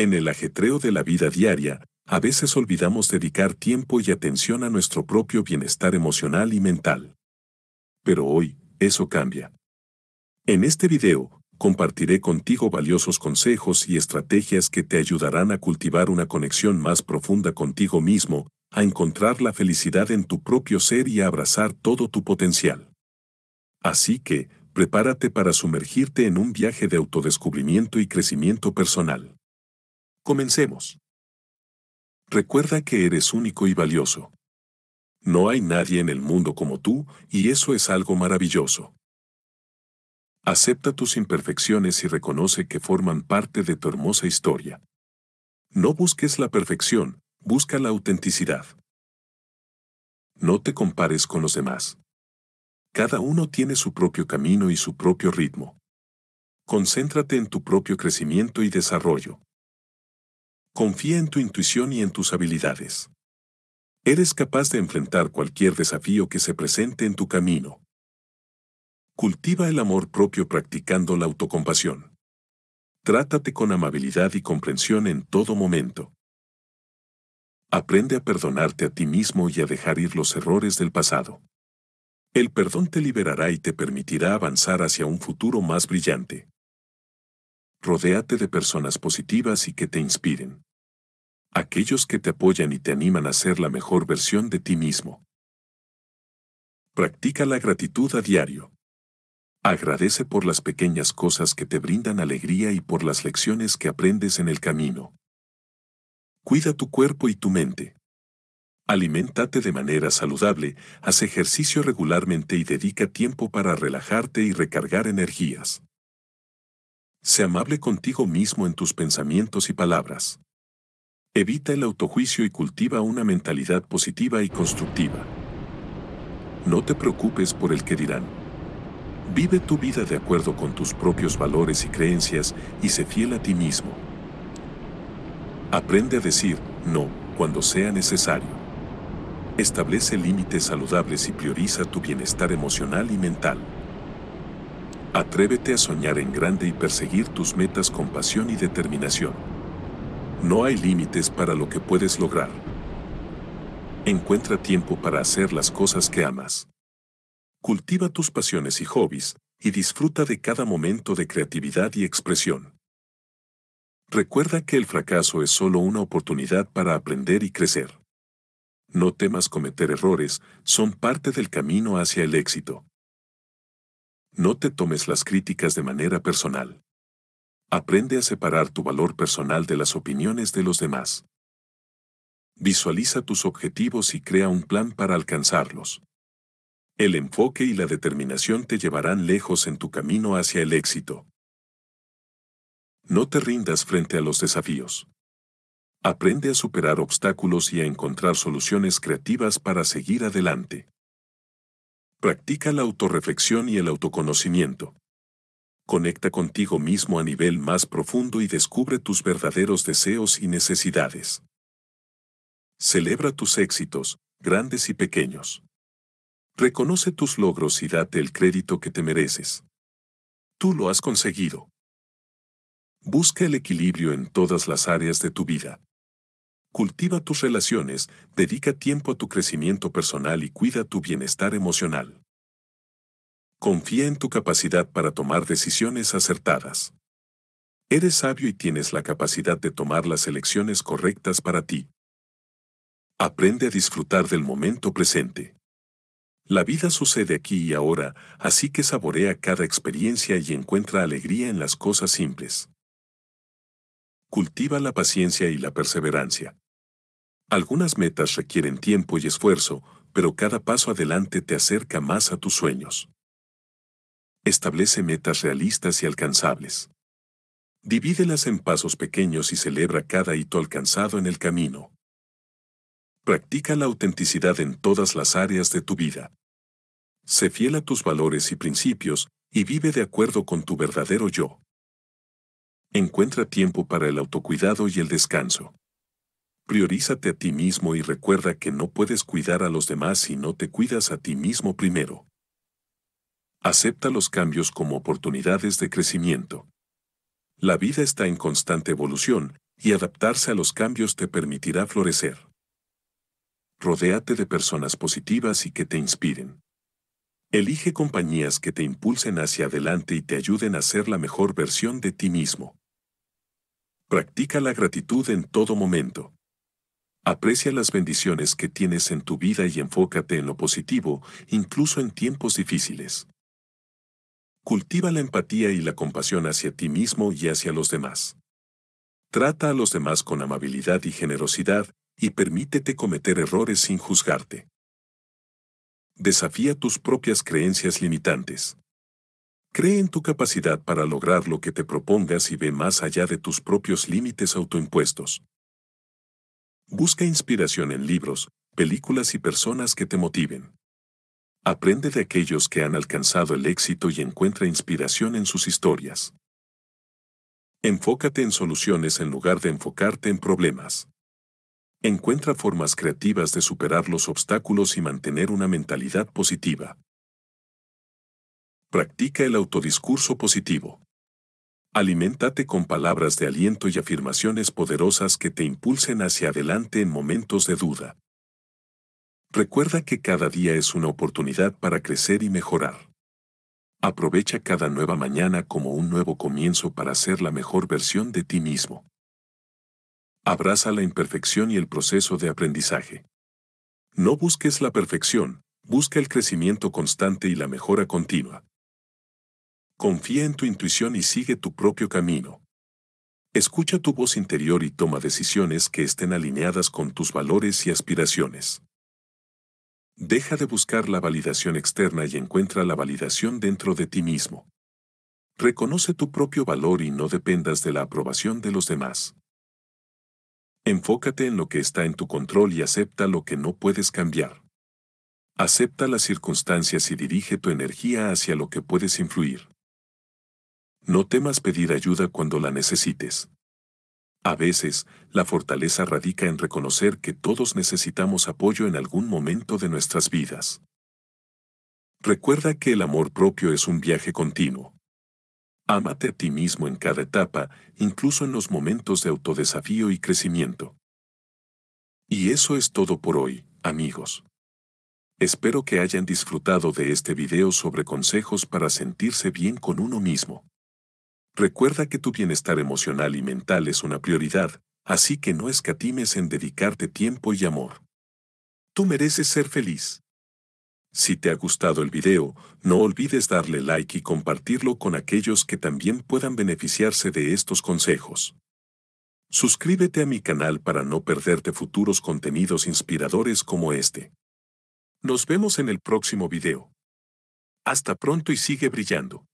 En el ajetreo de la vida diaria, a veces olvidamos dedicar tiempo y atención a nuestro propio bienestar emocional y mental. Pero hoy, eso cambia. En este video, compartiré contigo valiosos consejos y estrategias que te ayudarán a cultivar una conexión más profunda contigo mismo, a encontrar la felicidad en tu propio ser y a abrazar todo tu potencial. Así que, prepárate para sumergirte en un viaje de autodescubrimiento y crecimiento personal. Comencemos. Recuerda que eres único y valioso. No hay nadie en el mundo como tú, y eso es algo maravilloso. Acepta tus imperfecciones y reconoce que forman parte de tu hermosa historia. No busques la perfección, busca la autenticidad. No te compares con los demás. Cada uno tiene su propio camino y su propio ritmo. Concéntrate en tu propio crecimiento y desarrollo. Confía en tu intuición y en tus habilidades. Eres capaz de enfrentar cualquier desafío que se presente en tu camino. Cultiva el amor propio practicando la autocompasión. Trátate con amabilidad y comprensión en todo momento. Aprende a perdonarte a ti mismo y a dejar ir los errores del pasado. El perdón te liberará y te permitirá avanzar hacia un futuro más brillante rodéate de personas positivas y que te inspiren. Aquellos que te apoyan y te animan a ser la mejor versión de ti mismo. Practica la gratitud a diario. Agradece por las pequeñas cosas que te brindan alegría y por las lecciones que aprendes en el camino. Cuida tu cuerpo y tu mente. Aliméntate de manera saludable, haz ejercicio regularmente y dedica tiempo para relajarte y recargar energías. Sé amable contigo mismo en tus pensamientos y palabras. Evita el autojuicio y cultiva una mentalidad positiva y constructiva. No te preocupes por el que dirán. Vive tu vida de acuerdo con tus propios valores y creencias y sé fiel a ti mismo. Aprende a decir no cuando sea necesario. Establece límites saludables y prioriza tu bienestar emocional y mental. Atrévete a soñar en grande y perseguir tus metas con pasión y determinación. No hay límites para lo que puedes lograr. Encuentra tiempo para hacer las cosas que amas. Cultiva tus pasiones y hobbies, y disfruta de cada momento de creatividad y expresión. Recuerda que el fracaso es solo una oportunidad para aprender y crecer. No temas cometer errores, son parte del camino hacia el éxito. No te tomes las críticas de manera personal. Aprende a separar tu valor personal de las opiniones de los demás. Visualiza tus objetivos y crea un plan para alcanzarlos. El enfoque y la determinación te llevarán lejos en tu camino hacia el éxito. No te rindas frente a los desafíos. Aprende a superar obstáculos y a encontrar soluciones creativas para seguir adelante. Practica la autorreflexión y el autoconocimiento. Conecta contigo mismo a nivel más profundo y descubre tus verdaderos deseos y necesidades. Celebra tus éxitos, grandes y pequeños. Reconoce tus logros y date el crédito que te mereces. Tú lo has conseguido. Busca el equilibrio en todas las áreas de tu vida. Cultiva tus relaciones, dedica tiempo a tu crecimiento personal y cuida tu bienestar emocional. Confía en tu capacidad para tomar decisiones acertadas. Eres sabio y tienes la capacidad de tomar las elecciones correctas para ti. Aprende a disfrutar del momento presente. La vida sucede aquí y ahora, así que saborea cada experiencia y encuentra alegría en las cosas simples. Cultiva la paciencia y la perseverancia. Algunas metas requieren tiempo y esfuerzo, pero cada paso adelante te acerca más a tus sueños. Establece metas realistas y alcanzables. Divídelas en pasos pequeños y celebra cada hito alcanzado en el camino. Practica la autenticidad en todas las áreas de tu vida. Sé fiel a tus valores y principios y vive de acuerdo con tu verdadero yo. Encuentra tiempo para el autocuidado y el descanso. Priorízate a ti mismo y recuerda que no puedes cuidar a los demás si no te cuidas a ti mismo primero. Acepta los cambios como oportunidades de crecimiento. La vida está en constante evolución, y adaptarse a los cambios te permitirá florecer. Rodéate de personas positivas y que te inspiren. Elige compañías que te impulsen hacia adelante y te ayuden a ser la mejor versión de ti mismo. Practica la gratitud en todo momento. Aprecia las bendiciones que tienes en tu vida y enfócate en lo positivo, incluso en tiempos difíciles. Cultiva la empatía y la compasión hacia ti mismo y hacia los demás. Trata a los demás con amabilidad y generosidad, y permítete cometer errores sin juzgarte. Desafía tus propias creencias limitantes. Cree en tu capacidad para lograr lo que te propongas y ve más allá de tus propios límites autoimpuestos. Busca inspiración en libros, películas y personas que te motiven. Aprende de aquellos que han alcanzado el éxito y encuentra inspiración en sus historias. Enfócate en soluciones en lugar de enfocarte en problemas. Encuentra formas creativas de superar los obstáculos y mantener una mentalidad positiva. Practica el autodiscurso positivo. Aliméntate con palabras de aliento y afirmaciones poderosas que te impulsen hacia adelante en momentos de duda. Recuerda que cada día es una oportunidad para crecer y mejorar. Aprovecha cada nueva mañana como un nuevo comienzo para ser la mejor versión de ti mismo. Abraza la imperfección y el proceso de aprendizaje. No busques la perfección, busca el crecimiento constante y la mejora continua. Confía en tu intuición y sigue tu propio camino. Escucha tu voz interior y toma decisiones que estén alineadas con tus valores y aspiraciones. Deja de buscar la validación externa y encuentra la validación dentro de ti mismo. Reconoce tu propio valor y no dependas de la aprobación de los demás. Enfócate en lo que está en tu control y acepta lo que no puedes cambiar. Acepta las circunstancias y dirige tu energía hacia lo que puedes influir. No temas pedir ayuda cuando la necesites. A veces, la fortaleza radica en reconocer que todos necesitamos apoyo en algún momento de nuestras vidas. Recuerda que el amor propio es un viaje continuo. Ámate a ti mismo en cada etapa, incluso en los momentos de autodesafío y crecimiento. Y eso es todo por hoy, amigos. Espero que hayan disfrutado de este video sobre consejos para sentirse bien con uno mismo. Recuerda que tu bienestar emocional y mental es una prioridad, así que no escatimes en dedicarte tiempo y amor. Tú mereces ser feliz. Si te ha gustado el video, no olvides darle like y compartirlo con aquellos que también puedan beneficiarse de estos consejos. Suscríbete a mi canal para no perderte futuros contenidos inspiradores como este. Nos vemos en el próximo video. Hasta pronto y sigue brillando.